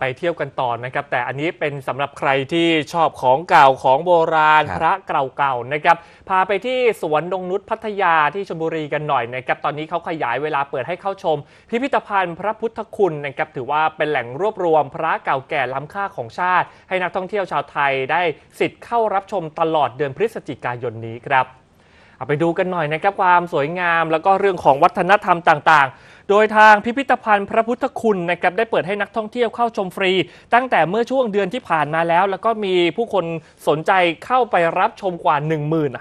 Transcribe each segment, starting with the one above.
ไปเที่ยวกันต่อนะครับแต่อันนี้เป็นสำหรับใครที่ชอบของเก่าของโบราณพระเก่าๆนะครับ พาไปที่สวนดงนุชพัทยาที่ชลบุรีกันหน่อยนะครับตอนนี้เขาขยายเวลาเปิดให้เข้าชม พิพิธภัณฑ์พระพุทธคุณนะครับถือว่าเป็นแหล่งรวบรวมพระเก่าแก่ล้ำค่าของชาติ ให้นักท่องเที่ยวชาวไทยได้สิทธิ์เข้ารับชมตลอดเดือนพฤศจิกายนนี้ครับเอาไปดูกันหน่อยนะครับความสวยงามแล้วก็เรื่องของวัฒนธรรมต่าง ๆ โดยทางพิพิธภัณฑ์พระพุทธคุณนะครับได้เปิดให้นักท่องเที่ยวเข้าชมฟรี ตั้งแต่เมื่อช่วงเดือนที่ผ่านมาแล้ว แล้วก็มีผู้คนสนใจเข้าไปรับชมกว่า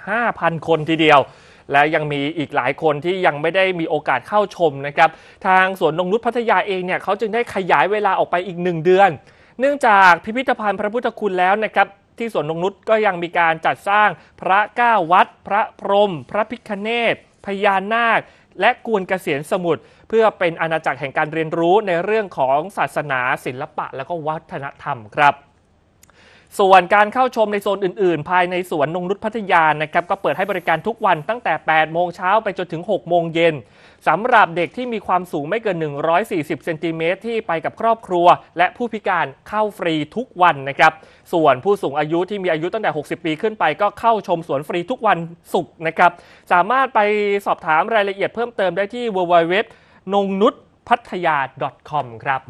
15,000 คนทีเดียว และยังมีอีกหลายคนที่ยังไม่ได้มีโอกาสเข้าชมนะครับ ทางสวนนงนุษย์พัทยาเองเนี่ยเขาจึงได้ขยายเวลาออกไปอีกหนึ่งเดือน เนื่องจากพิพิธภัณฑ์พระพุทธคุณแล้วนะครับที่สวนนงนุษย์ก็ยังมีการจัดสร้างพระก้าวัด พระพรหมพระพิคเนตพญานาค และกวนเกษียณสมุทรเพื่อเป็นอาณาจักรแห่งการเรียนรู้ในเรื่องของศาสนา ศิลปะและก็วัฒนธรรมครับส่วนการเข้าชมในโซนอื่นๆ ภายในสวนนงนุชพัทยานะครับก็เปิดให้บริการทุกวันตั้งแต่8โมงเช้าไปจนถึง6โมงเย็นสำหรับเด็กที่มีความสูงไม่เกิน 140เซนติเมตรที่ไปกับครอบครัว และผู้พิการเข้าฟรีทุกวันนะครับส่วนผู้สูงอายุที่มีอายุตั้งแต่ 60 ปีขึ้นไปก็เข้าชมสวนฟรีทุกวันศุกร์นะครับสามารถไปสอบถามรายละเอียดเพิ่มเติมได้ที่ www นงนุ t พัทยา .com ครับ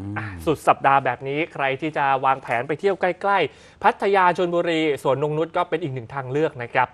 สุดสัปดาห์แบบนี้ใครที่จะวางแผนไปเที่ยวใกล้ๆ พัทยาชนบุรีสวนนงนุชก็เป็นอีกหนึ่งทางเลือกนะครับ